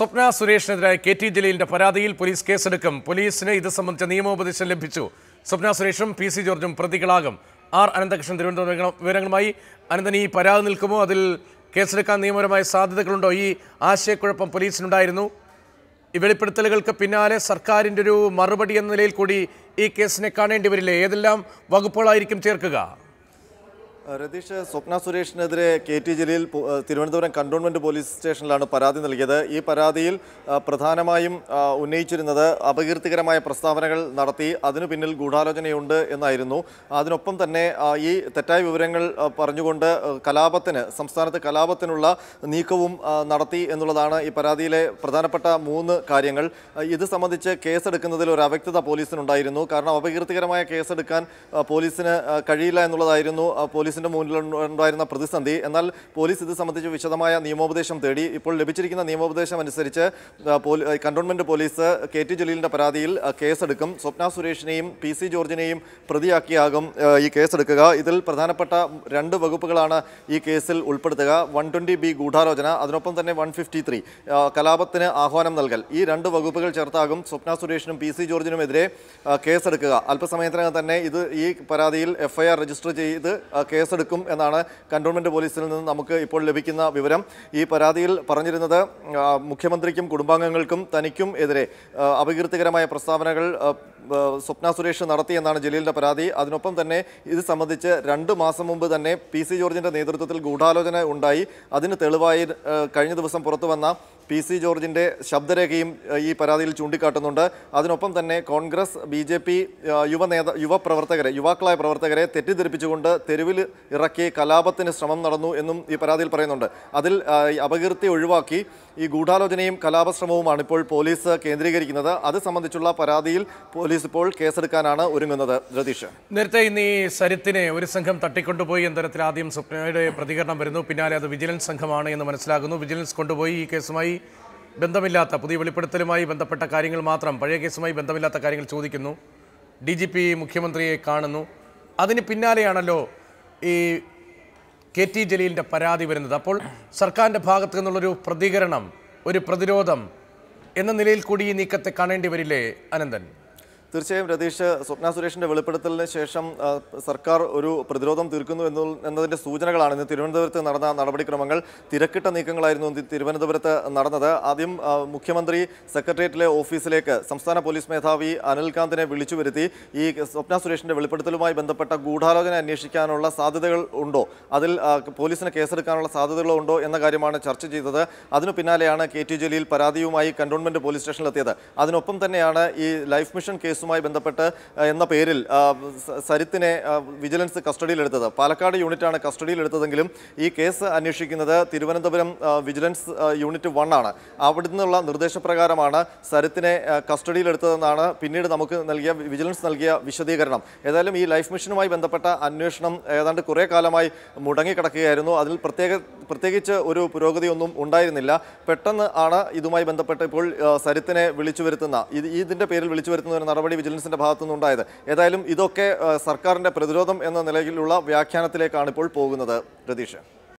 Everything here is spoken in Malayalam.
സ്വപ്ന സുരേഷിനെതിരായ കെ ടി ജലീലിന്റെ പരാതിയിൽ പോലീസ് കേസെടുക്കും പോലീസിന് ഇത് സംബന്ധിച്ച നിയമോപദേശം ലഭിച്ചു സ്വപ്ന സുരേഷും പി സി ജോർജും പ്രതികളാകും ആർ അനന്തകൃഷ്ണൻ തിരുവനന്തപുരം വിവരങ്ങളുമായി അനന്തൻ ഈ പരാതി നിൽക്കുമോ അതിൽ കേസെടുക്കാൻ നിയമപരമായ സാധ്യതകളുണ്ടോ ഈ ആശയക്കുഴപ്പം പോലീസിനുണ്ടായിരുന്നു ഈ വെളിപ്പെടുത്തലുകൾക്ക് പിന്നാലെ സർക്കാരിൻ്റെ ഒരു മറുപടി എന്ന നിലയിൽ കൂടി ഈ കേസിനെ കാണേണ്ടി വരില്ലേ ഏതെല്ലാം വകുപ്പുകളായിരിക്കും ചേർക്കുക രതീഷ് സ്വപ്ന സുരേഷിനെതിരെ K T Jaleel Thiruvananthapuram cantonment police സ്റ്റേഷനിലാണ് പരാതി നൽകിയത് ഈ പരാതിയിൽ പ്രധാനമായും ഉന്നയിച്ചിരുന്നത് അപകീർത്തികരമായ പ്രസ്താവനകൾ നടത്തി അതിനു പിന്നിൽ ഗൂഢാലോചനയുണ്ട് എന്നായിരുന്നു അതിനൊപ്പം തന്നെ ഈ തെറ്റായ വിവരങ്ങൾ പറഞ്ഞുകൊണ്ട് കലാപത്തിന് സംസ്ഥാനത്ത് കലാപത്തിനുള്ള നീക്കവും നടത്തി എന്നുള്ളതാണ് ഈ പരാതിയിലെ പ്രധാനപ്പെട്ട മൂന്ന് കാര്യങ്ങൾ ഇത് സംബന്ധിച്ച് കേസെടുക്കുന്നതിൽ ഒരു അവ്യക്തത പോലീസിനുണ്ടായിരുന്നു കാരണം അപകീർത്തികരമായ കേസെടുക്കാൻ പോലീസിന് കഴിയില്ല എന്നുള്ളതായിരുന്നു പോലീസ് പോലീസിന്റെ മുന്നിൽ ഉണ്ടായിരുന്ന പ്രതിസന്ധി എന്നാൽ പോലീസ് ഇത് സംബന്ധിച്ച് വിശദമായ നിയമോപദേശം തേടി ഇപ്പോൾ ലഭിച്ചിരിക്കുന്ന നിയമോപദേശം അനുസരിച്ച് കണ്ടോൺമെന്റ് പോലീസ് കെ ടി ജലീലിന്റെ പരാതിയിൽ കേസെടുക്കും സ്വപ്ന സുരേഷിനെയും പി സി ജോർജിനെയും പ്രതിയാക്കിയാകും ഈ കേസെടുക്കുക ഇതിൽ പ്രധാനപ്പെട്ട രണ്ട് വകുപ്പുകളാണ് ഈ കേസിൽ ഉൾപ്പെടുത്തുക വൺ ട്വന്റി ബി ഗൂഢാലോചന അതിനൊപ്പം തന്നെ വൺ ഫിഫ്റ്റി ത്രീ കലാപത്തിന് ആഹ്വാനം നൽകൽ ഈ രണ്ട് വകുപ്പുകൾ ചേർത്താകും സ്വപ്ന സുരേഷിനും പി സി ജോർജിനുമെതിരെ കേസെടുക്കുക അല്പസമയത്തിനകം തന്നെ ഇത് ഈ പരാതിയിൽ എഫ്ഐആർ രജിസ്റ്റർ ചെയ്ത് കേസ് കേസെടുക്കും എന്നാണ് കണ്ടോൺമെൻറ്റ് പോലീസിൽ നിന്ന് നമുക്ക് ഇപ്പോൾ ലഭിക്കുന്ന വിവരം ഈ പരാതിയിൽ പറഞ്ഞിരുന്നത് മുഖ്യമന്ത്രിക്കും കുടുംബാംഗങ്ങൾക്കും തനിക്കും എതിരെ അപകീർത്തികരമായ പ്രസ്താവനകൾ സ്വപ്ന സുരേഷ് നടത്തിയെന്നാണ് ജലീലിൻ്റെ പരാതി അതിനൊപ്പം തന്നെ ഇത് സംബന്ധിച്ച് രണ്ട് മാസം മുമ്പ് തന്നെ പി സി ജോർജിൻ്റെ നേതൃത്വത്തിൽ ഗൂഢാലോചന ഉണ്ടായി അതിന് തെളിവായി കഴിഞ്ഞ ദിവസം പുറത്തു വന്ന പി സി ജോർജിൻ്റെ ശബ്ദരേഖയും ഈ പരാതിയിൽ ചൂണ്ടിക്കാട്ടുന്നുണ്ട് അതിനൊപ്പം തന്നെ കോൺഗ്രസ് ബി ജെ പി യുവ യുവപ്രവർത്തകരെ യുവാക്കളായ പ്രവർത്തകരെ തെറ്റിദ്ധരിപ്പിച്ചുകൊണ്ട് തെരുവിൽ ഇറക്കി കലാപത്തിന് ശ്രമം നടന്നു എന്നും ഈ പരാതിയിൽ പറയുന്നുണ്ട് അതിൽ അപകീർത്തി ഒഴിവാക്കി ഈ ഗൂഢാലോചനയും കലാപശ്രമവുമാണ് ഇപ്പോൾ പോലീസ് കേന്ദ്രീകരിക്കുന്നത് അത് സംബന്ധിച്ചുള്ള പരാതിയിൽ പോലീസ് പോലീസ് ഇപ്പോൾ കേസെടുക്കാനാണ് ഒരുങ്ങുന്നത് രതീഷ് നേരത്തെ ഇന്ന് ഈ സരിത്തിനെ ഒരു സംഘം തട്ടിക്കൊണ്ടുപോയി എന്ന തരത്തിൽ ആദ്യം സ്വപ്നയുടെ പ്രതികരണം വരുന്നു പിന്നാലെ അത് വിജിലൻസ് സംഘമാണ് എന്ന് മനസ്സിലാകുന്നു വിജിലൻസ് കൊണ്ടുപോയി ഈ കേസുമായി ബന്ധമില്ലാത്ത പുതിയ വെളിപ്പെടുത്തലുമായി ബന്ധപ്പെട്ട കാര്യങ്ങൾ മാത്രം പഴയ കേസുമായി ബന്ധമില്ലാത്ത കാര്യങ്ങൾ ചോദിക്കുന്നു ഡി ജി പി മുഖ്യമന്ത്രിയെ കാണുന്നു അതിന് പിന്നാലെയാണല്ലോ ഈ കെ ടി ജലീലിൻ്റെ പരാതി വരുന്നത് അപ്പോൾ സർക്കാരിൻ്റെ ഭാഗത്തു നിന്നുള്ളൊരു പ്രതികരണം ഒരു പ്രതിരോധം എന്ന നിലയിൽ കൂടി ഈ നീക്കത്തെ കാണേണ്ടി വരില്ലേ അനന്തൻ തീർച്ചയായും രതീഷ് സ്വപ്ന സുരേഷിന്റെ വെളിപ്പെടുത്തലിന് ശേഷം സർക്കാർ ഒരു പ്രതിരോധം തീർക്കുന്നു എന്നതിന്റെ സൂചനകളാണ് ഇന്ന് തിരുവനന്തപുരത്ത് നടന്ന നടപടിക്രമങ്ങൾ തിരക്കിട്ട നീക്കങ്ങളായിരുന്നു തിരുവനന്തപുരത്ത് നടന്നത് ആദ്യം മുഖ്യമന്ത്രി സെക്രട്ടേറിയറ്റിലെ ഓഫീസിലേക്ക് സംസ്ഥാന പോലീസ് മേധാവി അനിൽകാന്തിനെ വിളിച്ചു വരുത്തി ഈ സ്വപ്ന സുരേഷിന്റെ വെളിപ്പെടുത്തലുമായി ബന്ധപ്പെട്ട ഗൂഢാലോചന അന്വേഷിക്കാനുള്ള സാധ്യതകൾ ഉണ്ടോ അതിൽ പോലീസിന് കേസെടുക്കാനുള്ള സാധ്യതകളോ ഉണ്ടോ എന്ന കാര്യമാണ് ചർച്ച ചെയ്തത് അതിനു പിന്നാലെയാണ് കെ ജലീൽ പരാതിയുമായി കന്റോൺമെന്റ് പോലീസ് സ്റ്റേഷനിലെത്തിയത് അതിനൊപ്പം തന്നെയാണ് ഈ ലൈഫ് മിഷൻ കേസ് കേസുമായി ബന്ധപ്പെട്ട് എന്ന പേരിൽ സരിത്തിനെ വിജിലൻസ് കസ്റ്റഡിയിലെടുത്തത് പാലക്കാട് യൂണിറ്റാണ് കസ്റ്റഡിയിലെടുത്തതെങ്കിലും ഈ കേസ് അന്വേഷിക്കുന്നത് തിരുവനന്തപുരം വിജിലൻസ് യൂണിറ്റ് വൺ ആണ് അവിടെ നിന്നുള്ള നിർദ്ദേശപ്രകാരമാണ് സരിത്തിനെ കസ്റ്റഡിയിലെടുത്തതെന്നാണ് പിന്നീട് നമുക്ക് നൽകിയ വിജിലൻസ് നൽകിയ വിശദീകരണം ഏതായാലും ഈ ലൈഫ് മിഷനുമായി ബന്ധപ്പെട്ട അന്വേഷണം ഏതാണ്ട് കുറേ കാലമായി മുടങ്ങിക്കിടക്കുകയായിരുന്നു അതിൽ പ്രത്യേക പ്രത്യേകിച്ച് ഒരു പുരോഗതിയൊന്നും ഉണ്ടായിരുന്നില്ല പെട്ടെന്ന് ആണ് ഇതുമായി ബന്ധപ്പെട്ട് ഇപ്പോൾ സരിത്തിനെ വിളിച്ചു വരുത്തുന്ന ഇതിൻ്റെ പേരിൽ വിളിച്ചു വരുത്തുന്ന ഒരു നടപടി നടപടി വിജിലൻസിൻ്റെ ഭാഗത്തുനിന്നുണ്ടായത് ഏതായാലും ഇതൊക്കെ സർക്കാരിൻ്റെ പ്രതിരോധം എന്ന നിലയിലുള്ള വ്യാഖ്യാനത്തിലേക്കാണ് ഇപ്പോൾ പോകുന്നത് പ്രതീക്ഷ